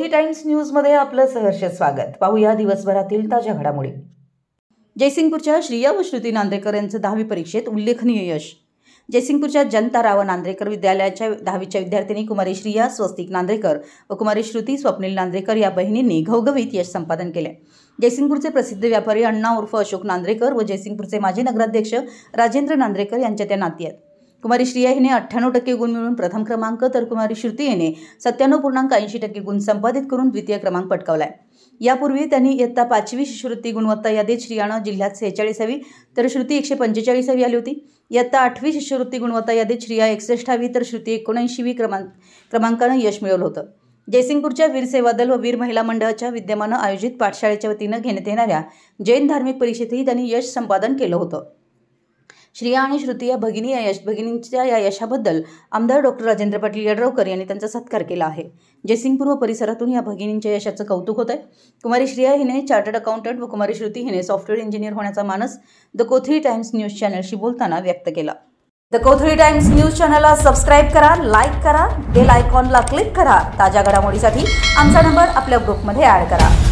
मोती टाइम्स न्यूजमध्ये आपलं सहर्ष स्वागत पाहूया दिवसभरातील ताज्या घडामोडी जयसिंगपूरच्या श्रिया व श्रुती नांद्रेकर यांचं दहावी परीक्षेत उल्लेखनीय यश जयसिंगपूरच्या जनता राव नांद्रेकर विद्यालयाच्या दहावीच्या विद्यार्थिनी कुमारी श्रिया स्वस्तिक नांद्रेकर व कुमारी श्रुती स्वप्नील नांद्रेकर या बहिणींनी घवघवीत यश संपादन केले जयसिंगपूरचे प्रसिद्ध व्यापारी अण्णा उर्फ अशोक नांद्रेकर व जयसिंगपूरचे माजी नगराध्यक्ष राजेंद्र नांद्रेकर यांच्या त्या नाती आहेत कुमारी श्रिया हिने अठ्ठ्याण्णव टक्के गुण मिळून प्रथम क्रमांक तर कुमारी श्रुती हिने सत्त्याण्णव पूर्णांक ऐंशी टक्के गुण संपादित करून द्वितीय क्रमांक पटकावलाय यापूर्वी त्यांनी इयत्ता पाचवी शिष्यवृत्ती गुणवत्ता यादीत श्रियानं जिल्ह्यात सेहेचाळीसावी तर श्रुती एकशे पंचेचाळीसावी आली होती इयत्ता आठवी शिष्यवृत्ती गुणवत्ता यादीत श्रिया एकसष्टावी तर श्रुती एकोणऐंशीवी क्रमांक क्रमांकानं यश मिळवलं होतं जयसिंगपूरच्या वीर दल व वीर महिला मंडळाच्या विद्यमानं आयोजित पाठशाळेच्या वतीनं घेण्यात येणाऱ्या जैन धार्मिक परिषदेतही त्यांनी यश संपादन केलं होतं श्रिया आणि श्रुती या भगिनी या यश भगिनींच्या या यशाबद्दल आमदार डॉक्टर राजेंद्र पाटील यड्रावकर यांनी त्यांचा सत्कार केला आहे जयसिंगपूर्व परिसरातून या भगिनींच्या यशाचं कौतुक होत आहे कुमारी श्रिया हिने चार्टर्ड अकाउंटंट व कुमारी श्रुती हिने सॉफ्टवेअर इंजिनियर होण्याचा मानस द कोथळी टाइम्स न्यूज चॅनलशी बोलताना व्यक्त केला द कोथळी टाइम्स न्यूज चॅनलला सबस्क्राईब करा लाईक करा बेल आयकॉनला क्लिक करा ताज्या घडामोडीसाठी आमचा नंबर आपल्या ग्रुपमध्ये ॲड करा